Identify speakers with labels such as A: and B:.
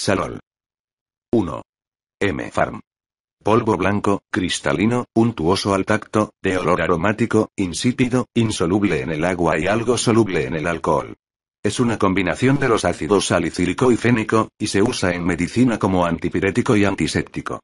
A: Salol. 1. M. Farm. Polvo blanco, cristalino, untuoso al tacto, de olor aromático, insípido, insoluble en el agua y algo soluble en el alcohol. Es una combinación de los ácidos salicílico y fénico, y se usa en medicina como antipirético y antiséptico.